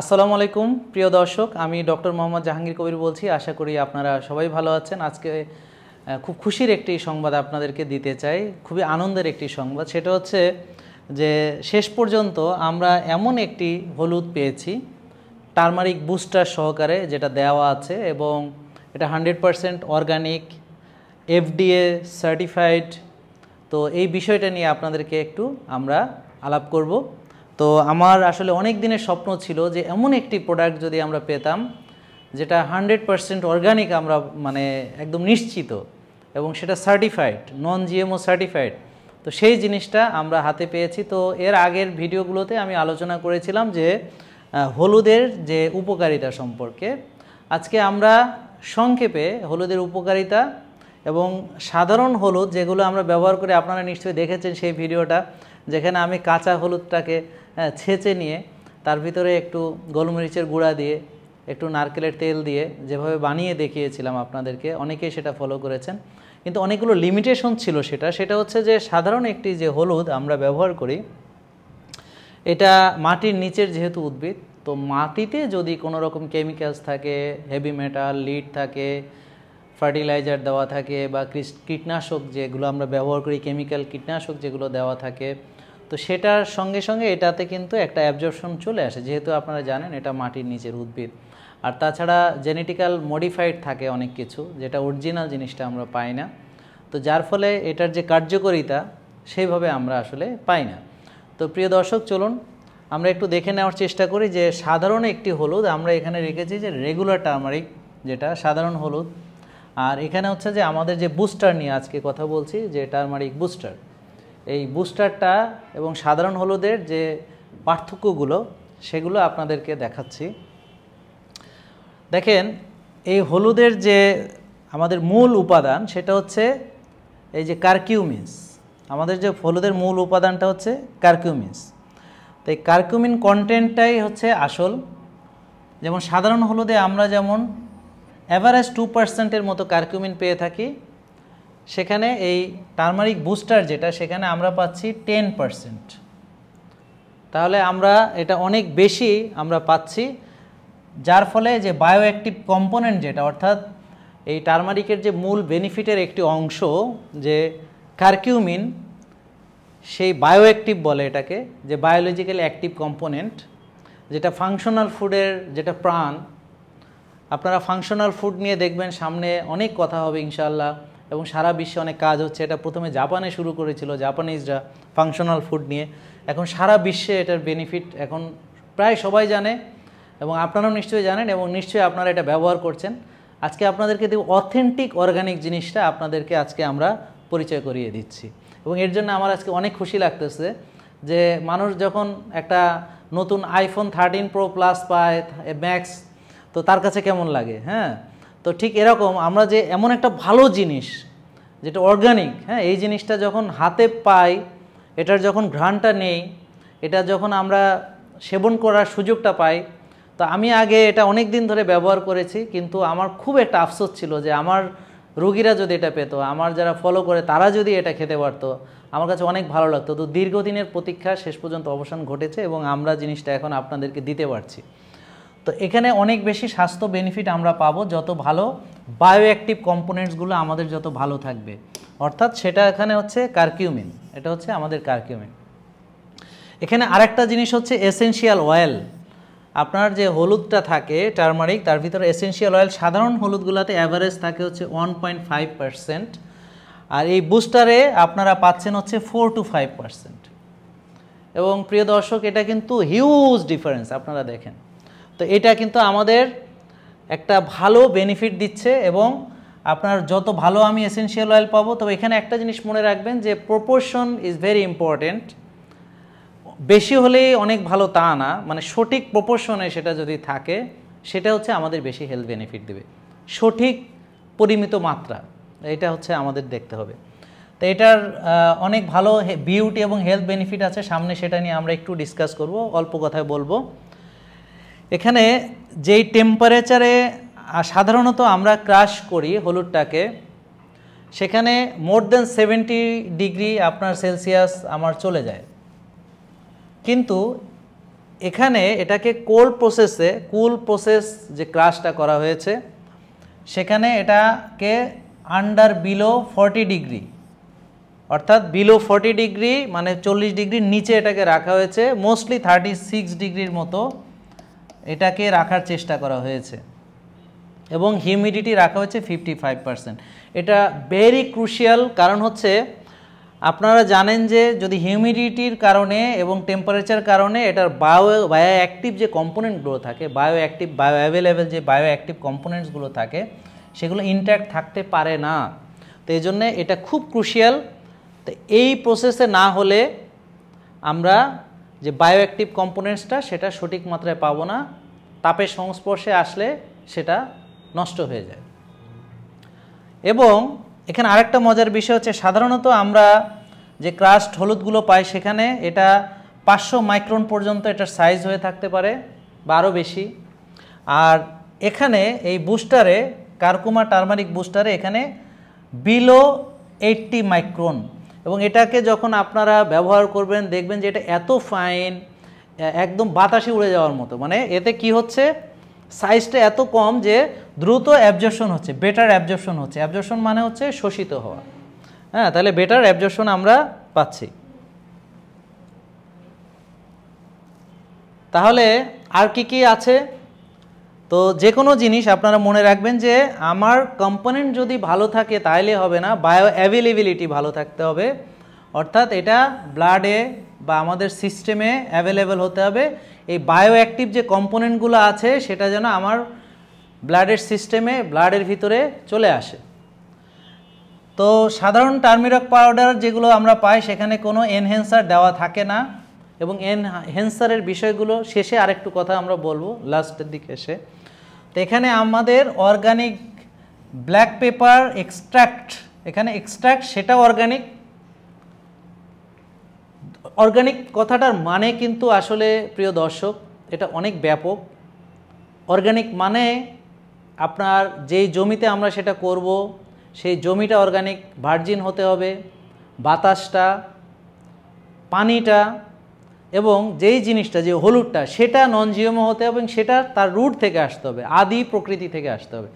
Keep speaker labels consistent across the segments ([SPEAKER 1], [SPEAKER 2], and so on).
[SPEAKER 1] আসসালামু আলাইকুম প্রিয় দর্শক আমি ডক্টর মোহাম্মদ জাহাঙ্গীর কবির বলছি আশা করি আপনারা সবাই ভালো আছেন আজকে খুব খুশির একটি সংবাদ আপনাদেরকে দিতে চাই খুবই আনন্দের একটি সংবাদ সেটা হচ্ছে যে শেষ পর্যন্ত আমরা এমন একটি হলুদ পেয়েছি টার্মারিক বুস্টার সহকারে যেটা দেওয়া আছে এবং এটা hundred percent organic FDA certified তো এই বিষয়টা নিয়ে আপনাদেরকে একটু আমরা আলাপ করব তো আমার আসলে অনেক দিনের স্বপ্ন ছিল যে এমন একটি প্রোডাক্ট যদি আমরা পেতাম যেটা হান্ড্রেড পারসেন্ট অর্গানিক আমরা মানে একদম নিশ্চিত এবং সেটা সার্টিফাইড নন জিএমও সার্টিফাইড তো সেই জিনিসটা আমরা হাতে পেয়েছি তো এর আগের ভিডিওগুলোতে আমি আলোচনা করেছিলাম যে হলুদের যে উপকারিতা সম্পর্কে আজকে আমরা সংক্ষেপে হলুদের উপকারিতা এবং সাধারণ হলুদ যেগুলো আমরা ব্যবহার করে আপনারা নিশ্চয়ই দেখেছেন সেই ভিডিওটা যেখানে আমি কাঁচা হলুদটাকে ছেঁচে নিয়ে তার ভিতরে একটু গোলমরিচের গুঁড়া দিয়ে একটু নারকেলের তেল দিয়ে যেভাবে বানিয়ে দেখিয়েছিলাম আপনাদেরকে অনেকেই সেটা ফলো করেছেন কিন্তু অনেকগুলো লিমিটেশন ছিল সেটা সেটা হচ্ছে যে সাধারণ একটি যে হলুদ আমরা ব্যবহার করি এটা মাটির নিচের যেহেতু উদ্ভিদ তো মাটিতে যদি কোনো রকম কেমিক্যালস থাকে হেভি মেটাল লিড থাকে ফার্টিলাইজার দেওয়া থাকে বা কীটনাশক যেগুলো আমরা ব্যবহার করি কেমিক্যাল কীটনাশক যেগুলো দেওয়া থাকে তো সেটার সঙ্গে সঙ্গে এটাতে কিন্তু একটা অ্যাবজর্পশন চলে আসে যেহেতু আপনারা জানেন এটা মাটির নিচের উদ্ভিদ আর তাছাড়া জেনেটিক্যাল মডিফাইড থাকে অনেক কিছু যেটা অরিজিনাল জিনিসটা আমরা পাই না তো যার ফলে এটার যে কার্যকরিতা সেইভাবে আমরা আসলে পাই না তো প্রিয় দর্শক চলুন আমরা একটু দেখে নেওয়ার চেষ্টা করি যে সাধারণ একটি হলুদ আমরা এখানে রেখেছি যে রেগুলার টার্মারিক যেটা সাধারণ হলুদ আর এখানে হচ্ছে যে আমাদের যে বুস্টার নিয়ে আজকে কথা বলছি যে টার্মারিক বুস্টার এই বুস্টারটা এবং সাধারণ হলুদের যে পার্থক্যগুলো সেগুলো আপনাদেরকে দেখাচ্ছি দেখেন এই হলুদের যে আমাদের মূল উপাদান সেটা হচ্ছে এই যে কার্কিউমিন্স আমাদের যে হলুদের মূল উপাদানটা হচ্ছে কার্কিউমিন্স তো এই কার্কিউমিন কন্টেন্টটাই হচ্ছে আসল যেমন সাধারণ হলুদে আমরা যেমন অ্যাভারেজ টু পার্সেন্টের মতো কার্কিউমিন পেয়ে থাকি সেখানে এই টার্মারিক বুস্টার যেটা সেখানে আমরা পাচ্ছি টেন পারসেন্ট তাহলে আমরা এটা অনেক বেশি আমরা পাচ্ছি যার ফলে যে বায়ো অ্যাক্টিভ কম্পোনেন্ট যেটা অর্থাৎ এই টার্মারিকের যে মূল বেনিফিটের একটি অংশ যে কার্কিউমিন সেই বায়ো অ্যাক্টিভ বলে এটাকে যে বায়োলজিক্যালি অ্যাক্টিভ কম্পোনেন্ট যেটা ফাংশনাল ফুডের যেটা প্রাণ আপনারা ফাংশনাল ফুড নিয়ে দেখবেন সামনে অনেক কথা হবে ইনশাল্লাহ এবং সারা বিশ্বে অনেক কাজ হচ্ছে এটা প্রথমে জাপানে শুরু করেছিল জাপানিজরা ফাংশনাল ফুড নিয়ে এখন সারা বিশ্বে এটার বেনিফিট এখন প্রায় সবাই জানে এবং আপনারাও নিশ্চয়ই জানেন এবং নিশ্চয়ই আপনারা এটা ব্যবহার করছেন আজকে আপনাদেরকে দেব অথেন্টিক অর্গানিক জিনিসটা আপনাদেরকে আজকে আমরা পরিচয় করিয়ে দিচ্ছি এবং এর জন্য আমার আজকে অনেক খুশি লাগতেছে যে মানুষ যখন একটা নতুন আইফোন থার্টিন প্রো প্লাস পায় ম্যাক্স তো তার কাছে কেমন লাগে হ্যাঁ তো ঠিক এরকম আমরা যে এমন একটা ভালো জিনিস যেটা অর্গানিক হ্যাঁ এই জিনিসটা যখন হাতে পাই এটার যখন ঘ্রাণটা নেই এটা যখন আমরা সেবন করার সুযোগটা পাই তো আমি আগে এটা অনেক দিন ধরে ব্যবহার করেছি কিন্তু আমার খুব একটা আফসোস ছিল যে আমার রুগীরা যদি এটা পেত আমার যারা ফলো করে তারা যদি এটা খেতে পারতো আমার কাছে অনেক ভালো লাগতো তো দীর্ঘদিনের প্রতীক্ষা শেষ পর্যন্ত অবসান ঘটেছে এবং আমরা জিনিসটা এখন আপনাদেরকে দিতে পারছি তো এখানে অনেক বেশি স্বাস্থ্য বেনিফিট আমরা পাবো যত ভালো বায়োঅ্যাক্টিভ কম্পোনেন্টসগুলো আমাদের যত ভালো থাকবে অর্থাৎ সেটা এখানে হচ্ছে কার্কিউমিন এটা হচ্ছে আমাদের কার্কিউমিন এখানে আরেকটা জিনিস হচ্ছে এসেনশিয়াল অয়েল আপনার যে হলুদটা থাকে টার্মারিক তার ভিতরে এসেনশিয়াল অয়েল সাধারণ হলুদগুলোতে অ্যাভারেজ থাকে হচ্ছে ওয়ান পয়েন্ট ফাইভ আর এই বুস্টারে আপনারা পাচ্ছেন হচ্ছে ফোর টু ফাইভ এবং প্রিয় দর্শক এটা কিন্তু হিউজ ডিফারেন্স আপনারা দেখেন তো এটা কিন্তু আমাদের একটা ভালো বেনিফিট দিচ্ছে এবং আপনার যত ভালো আমি এসেনশিয়াল অয়েল পাবো তবে এখানে একটা জিনিস মনে রাখবেন যে প্রপোর্শন ইজ ভেরি ইম্পর্টেন্ট বেশি হলে অনেক ভালো তা না মানে সঠিক প্রপোর্শনে সেটা যদি থাকে সেটা হচ্ছে আমাদের বেশি হেলথ বেনিফিট দেবে সঠিক পরিমিত মাত্রা এটা হচ্ছে আমাদের দেখতে হবে তো এটার অনেক ভালো বিউটি এবং হেলথ বেনিফিট আছে সামনে সেটা নিয়ে আমরা একটু ডিসকাস করব অল্প কথায় বলবো এখানে যেই টেম্পারেচারে সাধারণত আমরা ক্রাশ করি হলুদটাকে সেখানে মোর দেন সেভেন্টি ডিগ্রি আপনার সেলসিয়াস আমার চলে যায় কিন্তু এখানে এটাকে কোল্ড প্রসেসে কুল প্রসেস যে ক্রাশটা করা হয়েছে সেখানে এটাকে আন্ডার বিলো ফর্টি ডিগ্রি অর্থাৎ বিলো ফর্টি ডিগ্রি মানে চল্লিশ ডিগ্রির নিচে এটাকে রাখা হয়েছে মোস্টলি থার্টি সিক্স ডিগ্রির মতো এটাকে রাখার চেষ্টা করা হয়েছে এবং হিউমিডিটি রাখা হয়েছে ফিফটি এটা ভেরি ক্রুশিয়াল কারণ হচ্ছে আপনারা জানেন যে যদি হিউমিডিটির কারণে এবং টেম্পারেচার কারণে এটার বায়ো বায়ো অ্যাক্টিভ যে কম্পোনেন্টগুলো থাকে বায়ো অ্যাক্টিভ বায়ো অ্যাভেলেবেল যে বায়ো অ্যাক্টিভ কম্পোনেন্টসগুলো থাকে সেগুলো ইন্ট্যাক্ট থাকতে পারে না তো এই জন্যে এটা খুব ক্রুশিয়াল তো এই প্রসেসে না হলে আমরা যে বায়োঅ্যাক্টিভ কম্পোনেন্টসটা সেটা সঠিক মাত্রায় পাবো না তাপের সংস্পর্শে আসলে সেটা নষ্ট হয়ে যায় এবং এখানে আরেকটা মজার বিষয় হচ্ছে সাধারণত আমরা যে ক্রাস্ট হলুদগুলো পাই সেখানে এটা পাঁচশো মাইক্রন পর্যন্ত এটার সাইজ হয়ে থাকতে পারে বা আরও বেশি আর এখানে এই বুস্টারে কার্কুমা টার্মারিক বুস্টারে এখানে বিলো এইটটি মাইক্রন এবং এটাকে যখন আপনারা ব্যবহার করবেন দেখবেন যে এটা এত ফাইন একদম বাতাসে উড়ে যাওয়ার মতো মানে এতে কি হচ্ছে সাইজটা এত কম যে দ্রুত অ্যাবজর্শন হচ্ছে বেটার অ্যাবজর্শন হচ্ছে অ্যাবজর্শন মানে হচ্ছে শোষিত হওয়া হ্যাঁ তাহলে বেটার অ্যাবজর্শন আমরা পাচ্ছি তাহলে আর কি কি আছে তো যে কোনো জিনিস আপনারা মনে রাখবেন যে আমার কম্পোনেন্ট যদি ভালো থাকে তাহলে হবে না বায়ো অ্যাভেলেবিলিটি ভালো থাকতে হবে অর্থাৎ এটা ব্লাডে বা আমাদের সিস্টেমে অ্যাভেলেবেল হতে হবে এই বায়ো অ্যাক্টিভ যে কম্পোনেন্টগুলো আছে সেটা যেন আমার ব্লাডের সিস্টেমে ব্লাডের ভিতরে চলে আসে তো সাধারণ টার্মিরক পাউডার যেগুলো আমরা পাই সেখানে কোনো এনহেন্সার দেওয়া থাকে না এবং এনহেন্সারের বিষয়গুলো শেষে আরেকটু কথা আমরা বলবো লাস্টের দিকে এসে এখানে আমাদের অর্গানিক ব্ল্যাক পেপার এক্সট্র্যাক্ট এখানে এক্সট্র্যাক্ট সেটা অর্গানিক অর্গানিক কথাটার মানে কিন্তু আসলে প্রিয় দর্শক এটা অনেক ব্যাপক অর্গানিক মানে আপনার যেই জমিতে আমরা সেটা করব সেই জমিটা অর্গানিক ভার্জিন হতে হবে বাতাসটা পানিটা এবং যেই জিনিসটা যে হলুদটা সেটা নন জিএমও হতে হবে এবং সেটা তার রুট থেকে আসতে হবে আদি প্রকৃতি থেকে আসতে হবে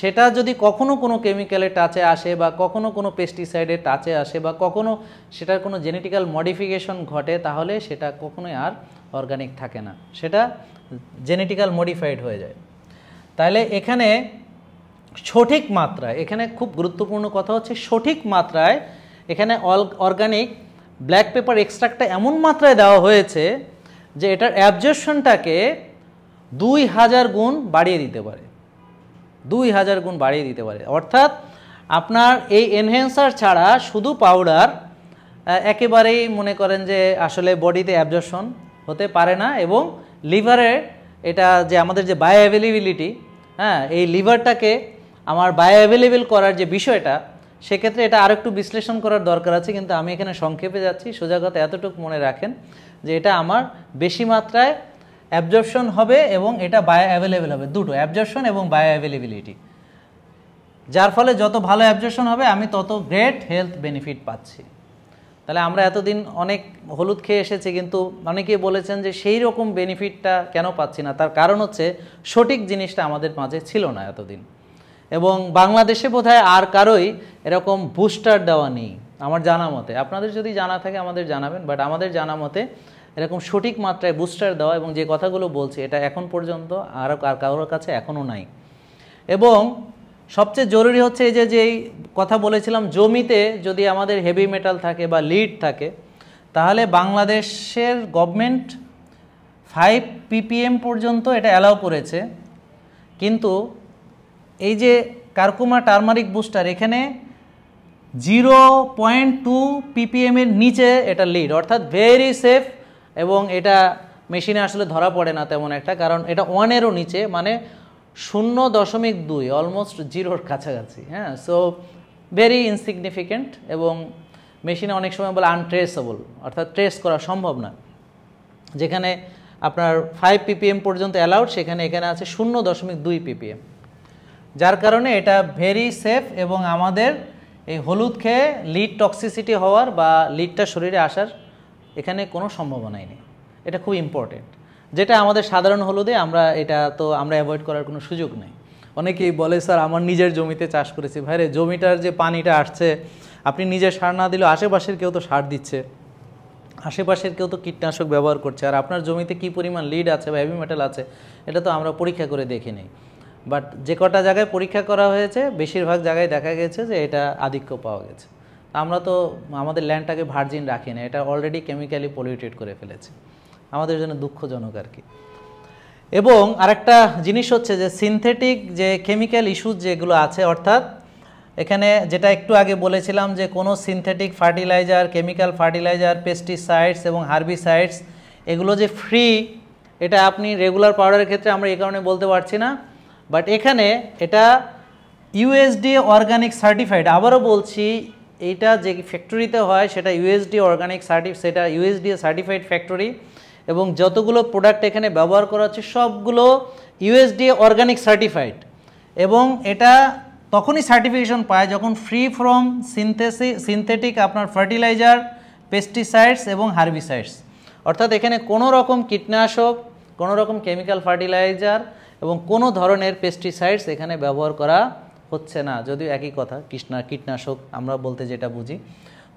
[SPEAKER 1] সেটা যদি কখনো কোনো কেমিক্যালের টাচে আসে বা কখনো কোনো পেস্টিসাইডের টাচে আসে বা কখনো সেটার কোনো জেনেটিক্যাল মডিফিকেশন ঘটে তাহলে সেটা কখনোই আর অর্গানিক থাকে না সেটা জেনেটিক্যাল মডিফাইড হয়ে যায় তাহলে এখানে সঠিক মাত্রায় এখানে খুব গুরুত্বপূর্ণ কথা হচ্ছে সঠিক মাত্রায় এখানে অর্গানিক ব্ল্যাক পেপার এক্সট্রাক্টটা এমন মাত্রায় দেওয়া হয়েছে যে এটার অ্যাবজর্পশনটাকে দুই হাজার গুণ বাড়িয়ে দিতে পারে দুই হাজার গুণ বাড়িয়ে দিতে পারে অর্থাৎ আপনার এই এনহেন্সার ছাড়া শুধু পাউডার একেবারেই মনে করেন যে আসলে বডিতে অ্যাবজর্পশন হতে পারে না এবং লিভারে এটা যে আমাদের যে বায়ো অ্যাভেলেবিলিটি হ্যাঁ এই লিভারটাকে আমার বায়ো অ্যাভেলেবেল করার যে বিষয়টা সেক্ষেত্রে এটা আরও একটু বিশ্লেষণ করার দরকার আছে কিন্তু আমি এখানে সংক্ষেপে যাচ্ছি সোজাগত এতটুকু মনে রাখেন যে এটা আমার বেশি মাত্রায় অ্যাবজর্পশন হবে এবং এটা বায়ো অ্যাভেলেবেল হবে দুটো অ্যাবজর্পশন এবং বায়ো অ্যাভেলেবিলিটি যার ফলে যত ভালো অ্যাবজর্পশন হবে আমি তত গ্রেট হেলথ বেনিফিট পাচ্ছি তাহলে আমরা এতদিন অনেক হলুদ খেয়ে এসেছি কিন্তু অনেকেই বলেছেন যে সেই রকম বেনিফিটটা কেন পাচ্ছি না তার কারণ হচ্ছে সঠিক জিনিসটা আমাদের মাঝে ছিল না এতদিন এবং বাংলাদেশে বোধহয় আর কারোই এরকম বুস্টার দেওয়া নেই আমার জানা মতে আপনাদের যদি জানা থাকে আমাদের জানাবেন বাট আমাদের জানা মতে এরকম সঠিক মাত্রায় বুস্টার দেওয়া এবং যে কথাগুলো বলছি এটা এখন পর্যন্ত আর আর কারোর কাছে এখনও নাই এবং সবচেয়ে জরুরি হচ্ছে এই যে যেই কথা বলেছিলাম জমিতে যদি আমাদের হেভি মেটাল থাকে বা লিড থাকে তাহলে বাংলাদেশের গভর্নমেন্ট ফাইভ পিপিএম পর্যন্ত এটা অ্যালাউ করেছে কিন্তু এই যে কার্কুমা টার্মারিক বুস্টার এখানে জিরো পয়েন্ট টু পিপিএমের নিচে এটা লিড অর্থাৎ ভেরি সেফ এবং এটা মেশিনে আসলে ধরা পড়ে না তেমন একটা কারণ এটা ওয়ানেরও নিচে মানে শূন্য দশমিক দুই অলমোস্ট জিরোর কাছাকাছি হ্যাঁ সো ভেরি ইনসিগনিফিকেন্ট এবং মেশিনে অনেক সময় বলে আনট্রেসেবল অর্থাৎ ট্রেস করা সম্ভব না যেখানে আপনার ফাইভ পিপিএম পর্যন্ত অ্যালাউড সেখানে এখানে আছে শূন্য দশমিক দুই পিপিএম যার কারণে এটা ভেরি সেফ এবং আমাদের এই হলুদ খেয়ে লিড টক্সিসিটি হওয়ার বা লিডটা শরীরে আসার এখানে কোনো সম্ভাবনাই নেই এটা খুব ইম্পর্টেন্ট যেটা আমাদের সাধারণ হলুদে আমরা এটা তো আমরা অ্যাভয়েড করার কোনো সুযোগ নেই অনেকেই বলে স্যার আমার নিজের জমিতে চাষ করেছি ভাই রে জমিটার যে পানিটা আসছে আপনি নিজে সার না দিলেও আশেপাশের কেউ তো সার দিচ্ছে আশেপাশের কেউ তো কীটনাশক ব্যবহার করছে আর আপনার জমিতে কি পরিমাণ লিড আছে বা হ্যাভি মেটাল আছে এটা তো আমরা পরীক্ষা করে দেখে নেই বাট যে কটা জায়গায় পরীক্ষা করা হয়েছে বেশিরভাগ জায়গায় দেখা গেছে যে এটা আধিক্য পাওয়া গেছে আমরা তো আমাদের ল্যান্ডটাকে ভার্জিন রাখি না এটা অলরেডি কেমিক্যালি পলিউটেড করে ফেলেছে আমাদের জন্য দুঃখজনক আর কি এবং আরেকটা জিনিস হচ্ছে যে সিনথেটিক যে কেমিক্যাল ইস্যুজ যেগুলো আছে অর্থাৎ এখানে যেটা একটু আগে বলেছিলাম যে কোনো synthetic fertiliser chemical fertiliser pesticides এবং হার্বিসাইডস এগুলো যে ফ্রি এটা আপনি রেগুলার পাউডারের ক্ষেত্রে আমরা এই কারণে বলতে পারছি না বাট এখানে এটা ইউএসডিএ অর্গানিক সার্টিফাইড আবারও বলছি এইটা যে ফ্যাক্টরিতে হয় সেটা ইউএসডি অর্গানিক সার্টি সেটা ইউএসডিএ সার্টিফাইড ফ্যাক্টরি এবং যতগুলো প্রোডাক্ট এখানে ব্যবহার করা হচ্ছে সবগুলো ইউএসডিএ অর্গানিক সার্টিফাইড এবং এটা তখনই সার্টিফিকেশন পায় যখন ফ্রি ফ্রম সিনথেসি সিনথেটিক আপনার ফার্টিলাইজার পেস্টিসাইডস এবং হার্বিসাইডস অর্থাৎ এখানে কোনো রকম কীটনাশক কোনো রকম কেমিক্যাল ফার্টিলাইজার এবং কোনো ধরনের পেস্টিসাইডস এখানে ব্যবহার করা হচ্ছে না যদিও একই কথা কৃষ্ণা কীটনাশক আমরা বলতে যেটা বুঝি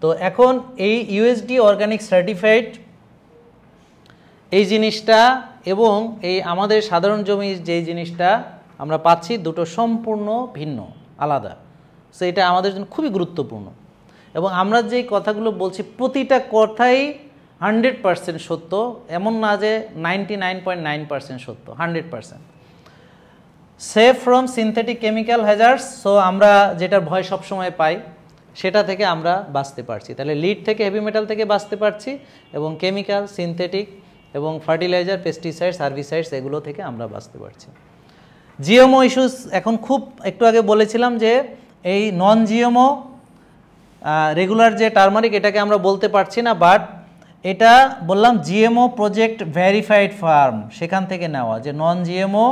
[SPEAKER 1] তো এখন এই ইউএসডি অর্গানিক সার্টিফাইড এই জিনিসটা এবং এই আমাদের সাধারণ জমি যেই জিনিসটা আমরা পাচ্ছি দুটো সম্পূর্ণ ভিন্ন আলাদা সো এটা আমাদের জন্য খুবই গুরুত্বপূর্ণ এবং আমরা যেই কথাগুলো বলছি প্রতিটা কথাই হান্ড্রেড পার্সেন্ট সত্য এমন না যে ninety nine point nine percent সত্য hundred percent safe from synthetic chemical hazards so আমরা যেটার ভয় সবসময় পাই সেটা থেকে আমরা বাঁচতে পারছি তাহলে লিড থেকে হেভি মেটাল থেকে বাঁচতে পারছি এবং কেমিক্যাল সিনথেটিক এবং ফার্টিলাইজার পেস্টিসাইডস সার্ভিসাইডস এগুলো থেকে আমরা বাঁচতে পারছি জিএমও ইস্যুস এখন খুব একটু আগে বলেছিলাম যে এই নন জিএমও রেগুলার যে টার্মারিক এটাকে আমরা বলতে পারছি না বাট এটা বললাম জিএমও প্রজেক্ট ভেরিফাইড ফার্ম সেখান থেকে নেওয়া যে নন জিএমও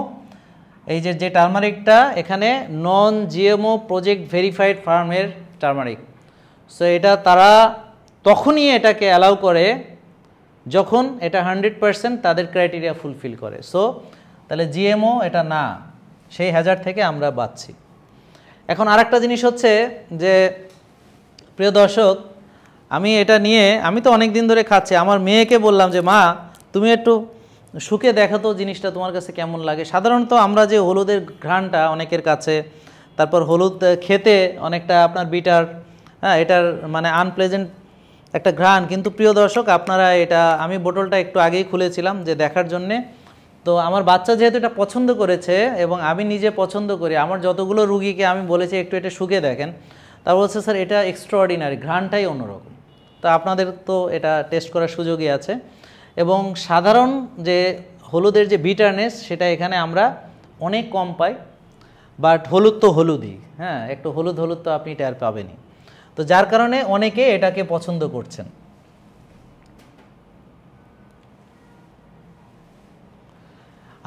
[SPEAKER 1] এই যে যে টার্মারিকটা এখানে নন জিএমও প্রজেক্ট ভেরিফাইড ফার্মের টার্মারিক সো এটা তারা তখনই এটাকে অ্যালাউ করে যখন এটা হান্ড্রেড পারসেন্ট তাদের ক্রাইটেরিয়া ফুলফিল করে সো তাহলে জিএমও এটা না সেই হাজার থেকে আমরা বাঁচছি এখন আরেকটা জিনিস হচ্ছে যে প্রিয় দর্শক আমি এটা নিয়ে আমি তো অনেক দিন ধরে খাচ্ছি আমার মেয়েকে বললাম যে মা তুমি একটু শুকে দেখাতো জিনিসটা তোমার কাছে কেমন লাগে সাধারণত আমরা যে হলুদের ঘ্রাণটা অনেকের কাছে তারপর হলুদ খেতে অনেকটা আপনার বিটার হ্যাঁ এটার মানে আনপ্লেজেন্ট একটা ঘ্রাণ কিন্তু প্রিয় দর্শক আপনারা এটা আমি বোটলটা একটু আগেই খুলেছিলাম যে দেখার জন্যে তো আমার বাচ্চা যেহেতু এটা পছন্দ করেছে এবং আমি নিজে পছন্দ করি আমার যতগুলো রুগীকে আমি বলেছি একটু এটা শুকে দেখেন তা বলছে স্যার এটা এক্সট্রাঅর্ডিনারি ঘ্রাণটাই অন্যরকম তা আপনাদের তো এটা টেস্ট করার সুযোগই আছে এবং সাধারণ যে হলুদের যে বিটারনেস সেটা এখানে আমরা অনেক কম পাই বাট হলুদ তো হলুদই হ্যাঁ একটু হলুদ হলুদ তো আপনি আর পাবেনই তো যার কারণে অনেকে এটাকে পছন্দ করছেন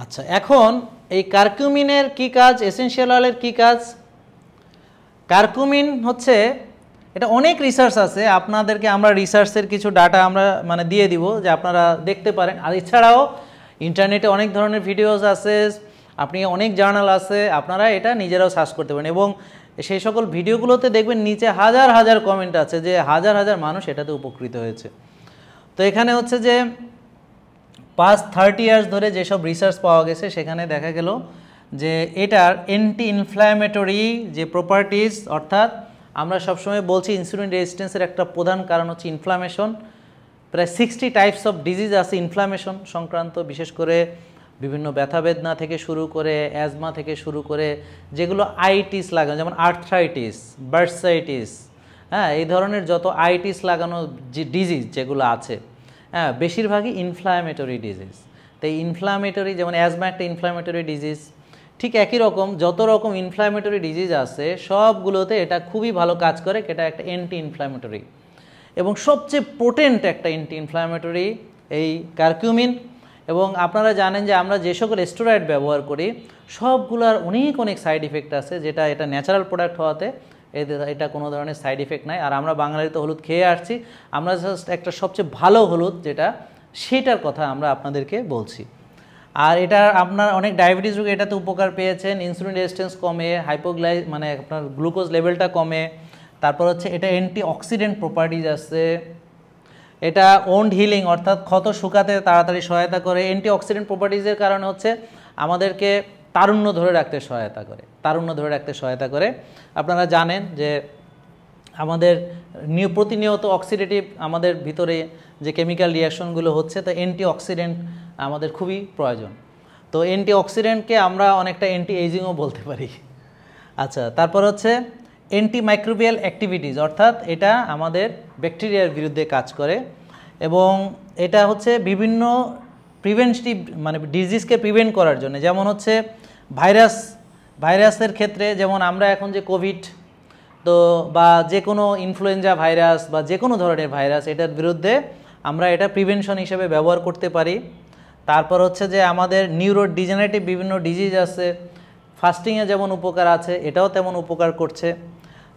[SPEAKER 1] আচ্ছা এখন এই কার্কুমিনের কি কাজ এসেন্সিয়াল অয়েলের কি কাজ কার্কুমিন হচ্ছে এটা অনেক রিসার্চ আছে আপনাদেরকে আমরা রিসার্চের কিছু ডাটা আমরা মানে দিয়ে দিব যে আপনারা দেখতে পারেন আর এছাড়াও ইন্টারনেটে অনেক ধরনের ভিডিওস আছে আপনি অনেক জার্নাল আছে আপনারা এটা নিজেরাও সার্চ করতে পারেন এবং সেই সকল ভিডিওগুলোতে দেখবেন নিচে হাজার হাজার কমেন্ট আছে যে হাজার হাজার মানুষ এটাতে উপকৃত হয়েছে তো এখানে হচ্ছে যে পাঁচ থার্টি ইয়ার্স ধরে যেসব রিসার্চ পাওয়া গেছে সেখানে দেখা গেল যে এটার অ্যান্টি ইনফ্ল্যামেটরি যে প্রপার্টিস অর্থাৎ আমরা সবসময় বলছি ইনসুলিন রেজিস্ট্যান্সের একটা প্রধান কারণ হচ্ছে ইনফ্লামেশন প্রায় সিক্সটি টাইপস অফ ডিজিজ আছে ইনফ্লামেশন সংক্রান্ত বিশেষ করে বিভিন্ন ব্যথা বেদনা থেকে শুরু করে অ্যাজমা থেকে শুরু করে যেগুলো আইটিস লাগানো যেমন আর্থ্রাইটিস বার্সাইটিস হ্যাঁ এই ধরনের যত আইটিস লাগানো যে ডিজিজ যেগুলো আছে হ্যাঁ বেশিরভাগই ইনফ্লামেটরি ডিজিজ তাই ইনফ্লামেটরি যেমন অ্যাজমা একটা ইনফ্লামেটরি ডিজিজ ঠিক একই রকম যত রকম ইনফ্ল্যামেটরি ডিজিজ আছে সবগুলোতে এটা খুবই ভালো কাজ করে এটা একটা অ্যান্টি ইনফ্ল্যামেটরি এবং সবচেয়ে পোটেন্ট একটা অ্যান্টি ইনফ্ল্যামেটরি এই কার্কিউমিন এবং আপনারা জানেন যে আমরা যে সকল স্টোরয়েড ব্যবহার করি সবগুলোর অনেক অনেক সাইড ইফেক্ট আছে যেটা এটা ন্যাচারাল প্রোডাক্ট হওয়াতে এটা কোনো ধরনের সাইড ইফেক্ট নাই আর আমরা বাঙালিতে তো হলুদ খেয়ে আসছি আমরা জাস্ট একটা সবচেয়ে ভালো হলুদ যেটা সেটার কথা আমরা আপনাদেরকে বলছি আর এটা আপনার অনেক ডায়াবেটিস রোগে এটাতে উপকার পেয়েছেন ইনসুলিন রেজিস্টেন্স কমে হাইপোগ্লাই মানে আপনার গ্লুকোজ লেভেলটা কমে তারপর হচ্ছে এটা অ্যান্টি অক্সিডেন্ট প্রপার্টিজ আছে এটা ওন্ড হিলিং অর্থাৎ ক্ষত শুকাতে তাড়াতাড়ি সহায়তা করে অ্যান্টি অক্সিডেন্ট প্রপার্টিজের কারণে হচ্ছে আমাদেরকে তারুণ্য ধরে রাখতে সহায়তা করে তারুণ্য ধরে রাখতে সহায়তা করে আপনারা জানেন যে আমাদের প্রতিনিয়ত অক্সিডেটিভ আমাদের ভিতরে যে কেমিক্যাল রিয়াকশনগুলো হচ্ছে তো অ্যান্টি অক্সিডেন্ট আমাদের খুবই প্রয়োজন তো অ্যান্টি অক্সিডেন্টকে আমরা অনেকটা অ্যান্টি এজিংও বলতে পারি আচ্ছা তারপর হচ্ছে অ্যান্টি মাইক্রোবিয়াল অ্যাক্টিভিটিস অর্থাৎ এটা আমাদের ব্যাকটেরিয়ার বিরুদ্ধে কাজ করে এবং এটা হচ্ছে বিভিন্ন প্রিভেন্টিভ মানে ডিজিজকে প্রিভেন্ট করার জন্য যেমন হচ্ছে ভাইরাস ভাইরাসের ক্ষেত্রে যেমন আমরা এখন যে কোভিড তো বা যে কোনো ইনফ্লুয়েঞ্জা ভাইরাস বা যে কোনো ধরনের ভাইরাস এটার বিরুদ্ধে আমরা এটা প্রিভেনশন হিসেবে ব্যবহার করতে পারি তারপর হচ্ছে যে আমাদের নিউরো ডিজেনারেটিভ বিভিন্ন ডিজিজ আছে ফাস্টিংয়ে যেমন উপকার আছে এটাও তেমন উপকার করছে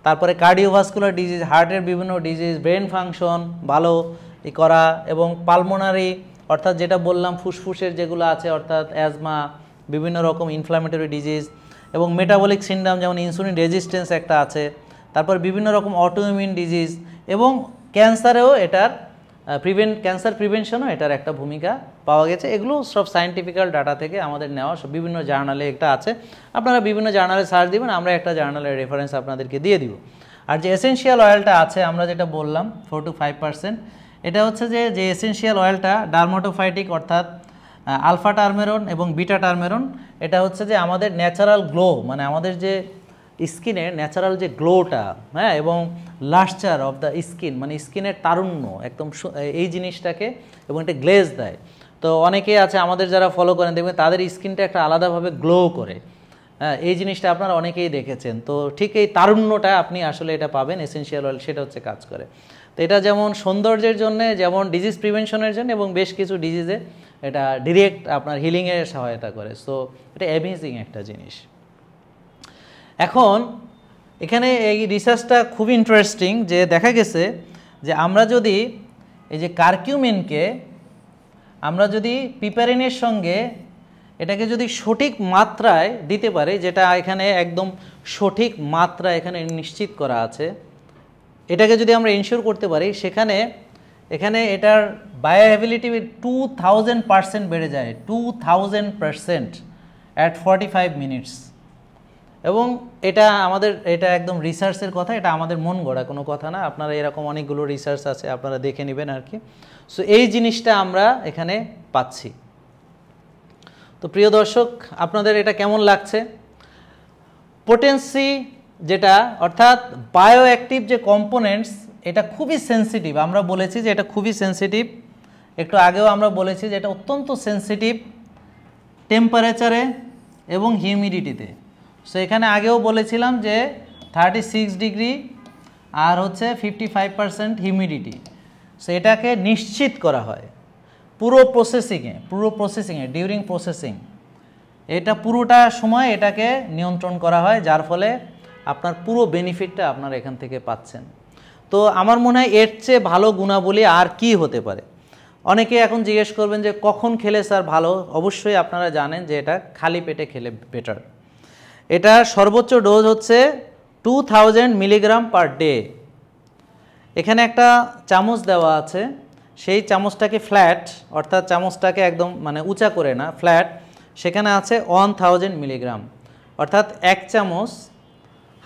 [SPEAKER 1] তারপরে কার্ডিওভাস্কুলার ডিজিজ হার্টের বিভিন্ন ডিজিজ ব্রেন ফাংশন ভালো করা এবং পালমোনারি অর্থাৎ যেটা বললাম ফুসফুসের যেগুলো আছে অর্থাৎ অ্যাজমা বিভিন্ন রকম ইনফ্লামেটরি ডিজিজ এবং মেটাবলিক সিন্ডাম যেমন ইনসুলিন রেজিস্ট্যান্স একটা আছে তারপর বিভিন্ন রকম অটোইমিউন ডিজিজ এবং ক্যান্সারেও এটার প্রিভেন্ট ক্যান্সার প্রিভেনশনও এটার একটা ভূমিকা পাওয়া গেছে এগুলো সব সায়েন্টিফিক্যাল ডাটা থেকে আমাদের নেওয়া সব বিভিন্ন জার্নালে একটা আছে আপনারা বিভিন্ন জার্নালে সার্চ দিবেন আমরা একটা জার্নালের রেফারেন্স আপনাদেরকে দিয়ে দিব আর যে এসেন্সিয়াল অয়েলটা আছে আমরা যেটা বললাম ফোর টু ফাইভ পার্সেন্ট এটা হচ্ছে যে যে এসেন্সিয়াল অয়েলটা ডার্মাটোফাইটিক অর্থাৎ আলফা টার্মেরন এবং বিটা টার্মেরন এটা হচ্ছে যে আমাদের ন্যাচারাল গ্লো মানে আমাদের যে স্কিনের ন্যাচারাল যে গ্লোটা হ্যাঁ এবং লাস্টার অফ দ্য স্কিন মানে স্কিনের তারুণ্য একদম এই জিনিসটাকে এবং একটা গ্লেজ দেয় তো অনেকে আছে আমাদের যারা ফলো করেন দেখবেন তাদের স্কিনটা একটা আলাদাভাবে গ্লো করে হ্যাঁ এই জিনিসটা আপনারা অনেকেই দেখেছেন তো ঠিক এই তারুণ্যটা আপনি আসলে এটা পাবেন এসেন্সিয়াল অয়েল সেটা হচ্ছে কাজ করে তো এটা যেমন সৌন্দর্যের জন্য যেমন ডিজিজ প্রিভেনশনের জন্য এবং বেশ কিছু ডিজিজে এটা ডিরেক্ট আপনার হিলিংয়ে সহায়তা করে সো এটা অ্যামেজিং একটা জিনিস এখন এখানে এই রিসার্চটা খুব ইন্টারেস্টিং যে দেখা গেছে যে আমরা যদি এই যে কার্কিউমিনকে আমরা যদি পিপারিনের সঙ্গে এটাকে যদি সঠিক মাত্রায় দিতে পারি যেটা এখানে একদম সঠিক মাত্রা এখানে নিশ্চিত করা আছে এটাকে যদি আমরা ইনশিওর করতে পারি সেখানে এখানে এটার বায়োহ্যাবিলিটি টু থাউজেন্ড পার্সেন্ট বেড়ে যায় two thousand percent at forty five minutes এবং এটা আমাদের এটা একদম রিসার্চের কথা এটা আমাদের মন গড়া কোনো কথা না আপনারা এরকম অনেকগুলো রিসার্চ আছে আপনারা দেখে নেবেন আর কি সো এই জিনিসটা আমরা এখানে পাচ্ছি তো প্রিয় দর্শক আপনাদের এটা কেমন লাগছে পোটেন্সি যেটা অর্থাৎ বায়ো অ্যাক্টিভ যে কম্পোনেন্টস এটা খুবই সেন্সিটিভ আমরা বলেছি যে এটা খুবই সেন্সিটিভ একটু আগেও আমরা বলেছি যে এটা অত্যন্ত সেন্সিটিভ টেম্পারেচারে এবং হিউমিডিটিতে সো এখানে আগেও বলেছিলাম যে থার্টি সিক্স ডিগ্রি আর হচ্ছে fifty five percent humidity so এটাকে নিশ্চিত করা হয় পুরো প্রসেসিংয়ে পুরো প্রসেসিংয়ে ডিউরিং প্রসেসিং এটা পুরোটা সময় এটাকে নিয়ন্ত্রণ করা হয় যার ফলে আপনার পুরো বেনিফিটটা আপনার এখান থেকে পাচ্ছেন তো আমার মনে হয় এর চেয়ে ভালো গুণাবলী আর কি হতে পারে অনেকে এখন জিজ্ঞেস করবেন যে কখন খেলে স্যার ভালো অবশ্যই আপনারা জানেন যে এটা খালি পেটে খেলে বেটার এটা সর্বোচ্চ ডোজ হচ্ছে two thousand milligram per day এখানে একটা চামচ দেওয়া আছে সেই চামচটাকে ফ্ল্যাট অর্থাৎ চামচটাকে একদম মানে উঁচা করে না ফ্ল্যাট সেখানে আছে ওয়ান থাউজেন্ড মিলিগ্রাম অর্থাৎ এক চামচ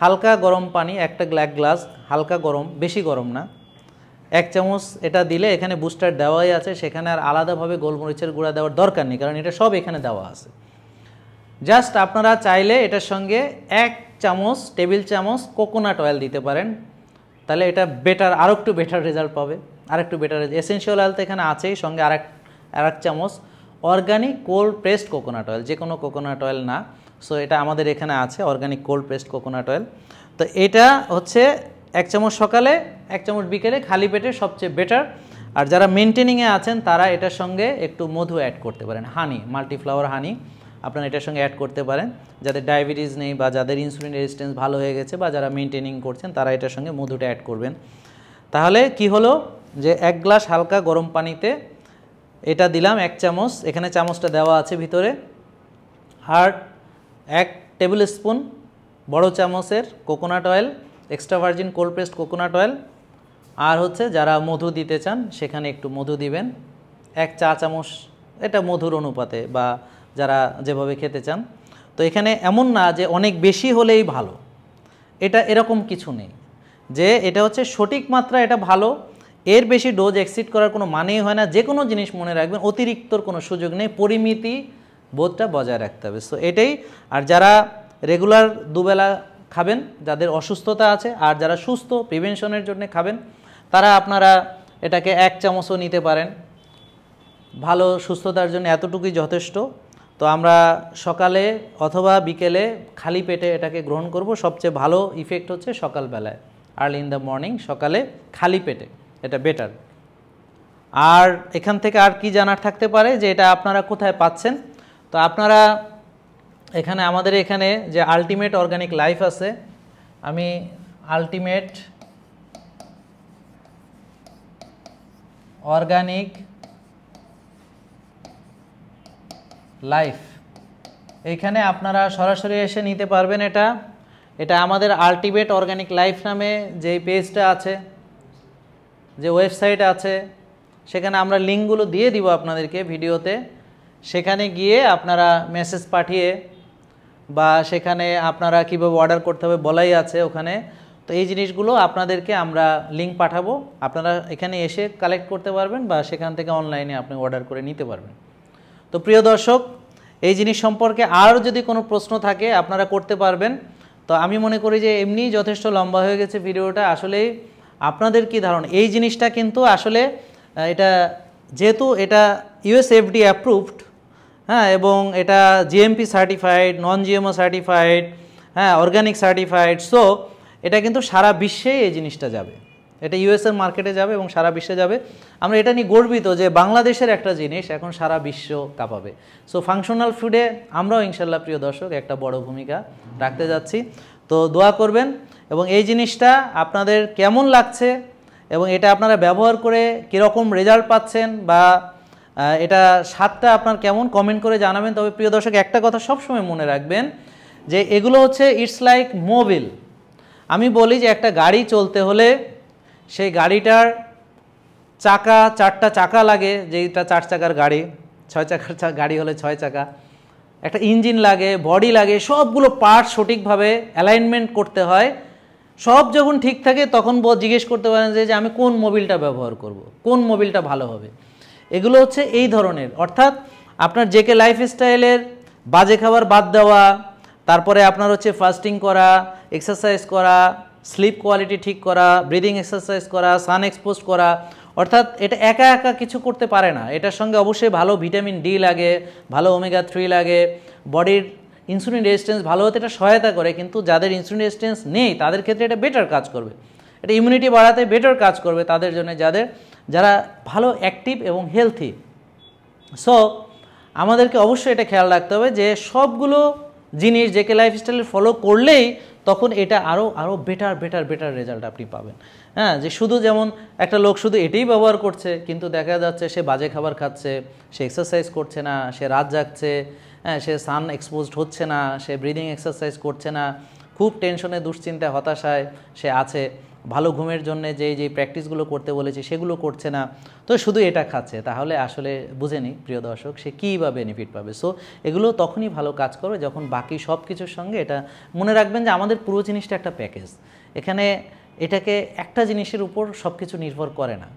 [SPEAKER 1] হালকা গরম পানি একটা গ্ল্যাক গ্লাস হালকা গরম বেশি গরম না এক চামচ এটা দিলে এখানে বুস্টার দেওয়াই আছে সেখানে আর আলাদাভাবে গোলমরিচের গুঁড়া দেওয়ার দরকার নেই কারণ এটা সব এখানে দেওয়া আছে জাস্ট আপনারা চাইলে এটার সঙ্গে এক চামচ টেবিল চামচ কোকোনাট অয়েল দিতে পারেন তাহলে এটা বেটার আরও একটু বেটার রেজাল্ট পাবে আর একটু বেটার এসেন্সিয়াল অয়েল তো এখানে আছেই সঙ্গে আর এক আর এক চামচ organic cold pressed coconut oil যে কোনো কোকোনাট অয়েল না সো এটা আমাদের এখানে আছে organic cold pressed coconut oil তো এটা হচ্ছে এক চামচ সকালে এক চামচ বিকেলে খালি পেটে সবচেয়ে বেটার আর যারা মেনটেনিংয়ে আছেন তারা এটার সঙ্গে একটু মধু অ্যাড করতে পারেন হানি মাল্টিফ্লাওয়ার হানি আপনারা এটার সঙ্গে অ্যাড করতে পারেন যাদের ডায়াবেটিস নেই বা যাদের ইনসুলিন রেজিস্ট্যান্স ভালো হয়ে গেছে বা যারা মেনটেনিং করছেন তারা এটার সঙ্গে মধুটা অ্যাড করবেন তাহলে কি হলো যে এক গ্লাস হালকা গরম পানিতে এটা দিলাম এক চামচ এখানে চামচটা দেওয়া আছে ভিতরে আর এক টেবিল স্পুন বড়ো চামচের coconut oil extra virgin cold pressed coconut oil আর হচ্ছে যারা মধু দিতে চান সেখানে একটু মধু দিবেন এক চা চামচ এটা মধুর অনুপাতে বা যারা যেভাবে খেতে চান তো এখানে এমন না যে অনেক বেশি হলেই ভালো এটা এরকম কিছু নেই যে এটা হচ্ছে সঠিক মাত্রা এটা ভালো এর বেশি ডোজ এক্সিড করার কোনো মানেই হয় না যে কোনো জিনিস মনে রাখবেন অতিরিক্তর কোনো সুযোগ নেই পরিমিতি বোধটা বজায় রাখতে হবে সো এটাই আর যারা রেগুলার দুবেলা খাবেন যাদের অসুস্থতা আছে আর যারা সুস্থ প্রিভেনশনের জন্য খাবেন তারা আপনারা এটাকে এক চামচও নিতে পারেন ভালো সুস্থতার জন্য এতটুকুই যথেষ্ট তো আমরা সকালে অথবা বিকেলে খালি পেটে এটাকে গ্রহণ করব সবচেয়ে ভালো ইফেক্ট হচ্ছে সকালবেলায় আর্লি ইন দ্য মর্নিং সকালে খালি পেটে এটা বেটার আর এখান থেকে আর কি জানার থাকতে পারে যে এটা আপনারা কোথায় পাচ্ছেন তো আপনারা এখানে আমাদের এখানে যে আলটিমেট অর্গানিক লাইফ আছে আমি আলটিমেট অর্গানিক লাইফ এখানে আপনারা সরাসরি এসে নিতে পারবেন এটা এটা আমাদের আলটিমেট অর্গ্যানিক লাইফ নামে যে পেজটা আছে যে ওয়েবসাইট আছে সেখানে আমরা লিঙ্কগুলো দিয়ে দিব আপনাদেরকে ভিডিওতে সেখানে গিয়ে আপনারা মেসেজ পাঠিয়ে বা সেখানে আপনারা কীভাবে অর্ডার করতে হবে বলাই আছে ওখানে তো এই জিনিসগুলো আপনাদেরকে আমরা লিঙ্ক পাঠাবো আপনারা এখানে এসে কালেক্ট করতে পারবেন বা সেখান থেকে অনলাইনে আপনি অর্ডার করে নিতে পারবেন তো প্রিয় দর্শক এই জিনিস সম্পর্কে আরও যদি কোনো প্রশ্ন থাকে আপনারা করতে পারবেন তো আমি মনে করি যে এমনিই যথেষ্ট লম্বা হয়ে গেছে ভিডিওটা আসলেই আপনাদের কি ধারণা এই জিনিসটা কিন্তু আসলে এটা যেহেতু এটা ইউএসএফডি অ্যাপ্রুভড হ্যাঁ এবং এটা GMP certified non GMO certified হ্যাঁ অর্গানিক সার্টিফাইড সো এটা কিন্তু সারা বিশ্বেই এই জিনিসটা যাবে এটা ইউএসএর মার্কেটে যাবে এবং সারা বিশ্বে যাবে আমরা এটা নিয়ে গর্বিত যে বাংলাদেশের একটা জিনিস এখন সারা বিশ্ব কাঁপাবে সো ফাংশনাল ফুডে আমরাও ইনশাল্লাহ প্রিয় দর্শক একটা বড় ভূমিকা রাখতে যাচ্ছি তো দোয়া করবেন এবং এই জিনিসটা আপনাদের কেমন লাগছে এবং এটা আপনারা ব্যবহার করে কীরকম রেজাল্ট পাচ্ছেন বা এটা স্বাদটা আপনার কেমন কমেন্ট করে জানাবেন তবে প্রিয় দর্শক একটা কথা সবসময় মনে রাখবেন যে এগুলো হচ্ছে ইটস লাইক মোবিল আমি বলি যে একটা গাড়ি চলতে হলে সেই গাড়িটার চাকা চারটা চাকা লাগে যেইটা চার চাকার গাড়ি ছয় চাকার গাড়ি হলে ছয় চাকা একটা ইঞ্জিন লাগে বডি লাগে সবগুলো পার্ট সঠিকভাবে অ্যালাইনমেন্ট করতে হয় সব যখন ঠিক থাকে তখন জিজ্ঞেস করতে পারেন যে আমি কোন মোবিলটা ব্যবহার করব। কোন মোবিলটা ভালো হবে এগুলো হচ্ছে এই ধরনের অর্থাৎ আপনার জেকে লাইফস্টাইলের বাজে খাবার বাদ দেওয়া তারপরে আপনার হচ্ছে ফাস্টিং করা এক্সারসাইজ করা স্লিপ কোয়ালিটি ঠিক করা ব্রিদিং এক্সারসাইজ করা সান এক্সপোজ করা অর্থাৎ এটা একা একা কিছু করতে পারে না এটার সঙ্গে অবশ্যই ভালো ভিটামিন ডি লাগে ভালো ওমেগা থ্রি লাগে বডির ইনসুলিন রেজিস্টেন্স ভালো হতে এটা সহায়তা করে কিন্তু যাদের ইনসুলিন রেজিস্টেন্স নেই তাদের ক্ষেত্রে এটা বেটার কাজ করবে এটা ইমিউনিটি বাড়াতে বেটার কাজ করবে তাদের জন্য যাদের যারা ভালো অ্যাক্টিভ এবং হেলথি সো আমাদেরকে অবশ্যই এটা খেয়াল রাখতে হবে যে সবগুলো জিনিস জেকে লাইফস্টাইল ফলো করলেই তখন এটা আরও আরও বেটার বেটার বেটার রেজাল্ট আপনি পাবেন হ্যাঁ যে শুধু যেমন একটা লোক শুধু এটাই ব্যবহার করছে কিন্তু দেখা যাচ্ছে সে বাজে খাবার খাচ্ছে সে এক্সারসাইজ করছে না সে রাত জাগছে হ্যাঁ সে সান এক্সপোজড হচ্ছে না সে ব্রিদিং এক্সারসাইজ করছে না খুব টেনশনে দুশ্চিন্তায় হতাশায় সে আছে ভালো ঘুমের জন্য যে যে প্র্যাকটিসগুলো করতে বলেছে সেগুলো করছে না তো শুধু এটা খাচ্ছে তাহলে আসলে বুঝেনি প্রিয় দর্শক সে কী বা বেনিফিট পাবে সো এগুলো তখনই ভালো কাজ করবে যখন বাকি সব কিছুর সঙ্গে এটা মনে রাখবেন যে আমাদের পুরো জিনিসটা একটা প্যাকেজ এখানে এটাকে একটা জিনিসের উপর সব কিছু নির্ভর করে না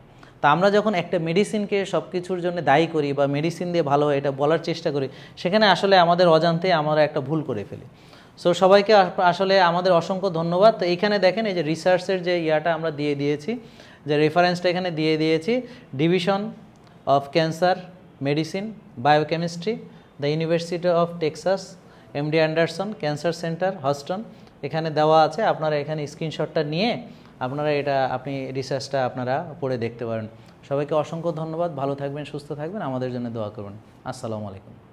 [SPEAKER 1] তা আমরা যখন একটা মেডিসিনকে সব কিছুর জন্য দায়ী করি বা মেডিসিন দিয়ে ভালো হয় এটা বলার চেষ্টা করি সেখানে আসলে আমাদের অজান্তে আমরা একটা ভুল করে ফেলি সো সবাইকে আসলে আমাদের অসংখ্য ধন্যবাদ তো এখানে দেখেন এই যে রিসার্চের যে ইয়াটা আমরা দিয়ে দিয়েছি যে রেফারেন্সটা এখানে দিয়ে দিয়েছি division of cancer medicine biochemistry the University of Texas MD Anderson Cancer Center Houston এখানে দেওয়া আছে আপনারা এখানে স্ক্রিনশটটা নিয়ে আপনারা এটা আপনি রিসার্চটা আপনারা পড়ে দেখতে পারেন সবাইকে অসংখ্য ধন্যবাদ ভালো থাকবেন সুস্থ থাকবেন আমাদের জন্য দোয়া করবেন আসসালামু আলাইকুম